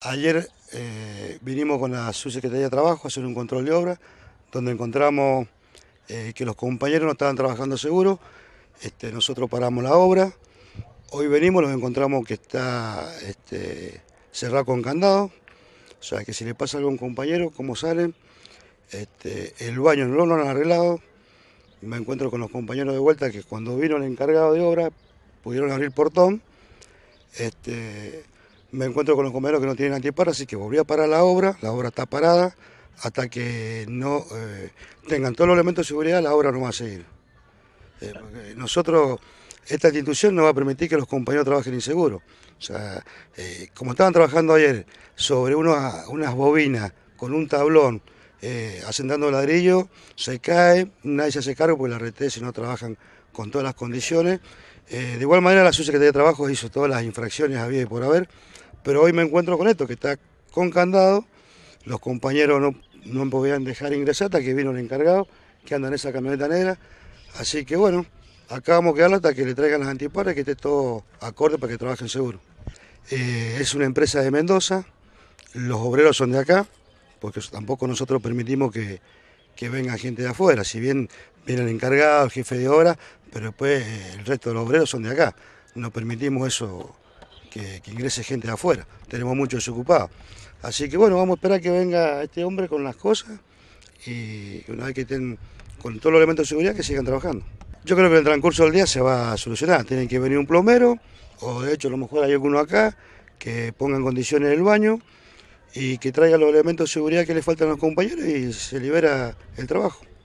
Ayer eh, vinimos con la subsecretaría de Trabajo a hacer un control de obra, donde encontramos eh, que los compañeros no estaban trabajando seguro. Este, nosotros paramos la obra. Hoy venimos, los encontramos que está este, cerrado con candado. O sea, que si le pasa algún a compañero, cómo salen, este, el baño no lo han arreglado. Me encuentro con los compañeros de vuelta que cuando vino el encargado de obra pudieron abrir el portón. Este, me encuentro con los compañeros que no tienen antiparas así que volví a parar la obra, la obra está parada, hasta que no eh, tengan todos los elementos de seguridad, la obra no va a seguir. Eh, nosotros, esta institución no va a permitir que los compañeros trabajen inseguros. O sea, eh, como estaban trabajando ayer sobre unas bobinas con un tablón, asentando ladrillo, se cae, nadie se hace cargo porque la RT si no trabajan con todas las condiciones. de igual manera, la Subsecretaría de Trabajo hizo todas las infracciones había y por haber. Pero hoy me encuentro con esto, que está con candado. Los compañeros no, no me podían dejar ingresar hasta que vino el encargado, que anda en esa camioneta negra. Así que bueno, acabamos vamos a hasta que le traigan las antiparas que esté todo acorde para que trabajen seguro. Eh, es una empresa de Mendoza, los obreros son de acá, porque tampoco nosotros permitimos que, que venga gente de afuera, si bien viene el encargado, el jefe de obra, pero después eh, el resto de los obreros son de acá. No permitimos eso que, ingrese gente de afuera. Tenemos muchos desocupados. Así que bueno, vamos a esperar que venga este hombre con las cosas y una vez que estén con todos los elementos de seguridad que sigan trabajando. Yo creo que en el transcurso del día se va a solucionar. Tienen que venir un plomero, o de hecho a lo mejor hay alguno acá, que ponga en condiciones el baño y que traiga los elementos de seguridad que le faltan a los compañeros y se libera el trabajo.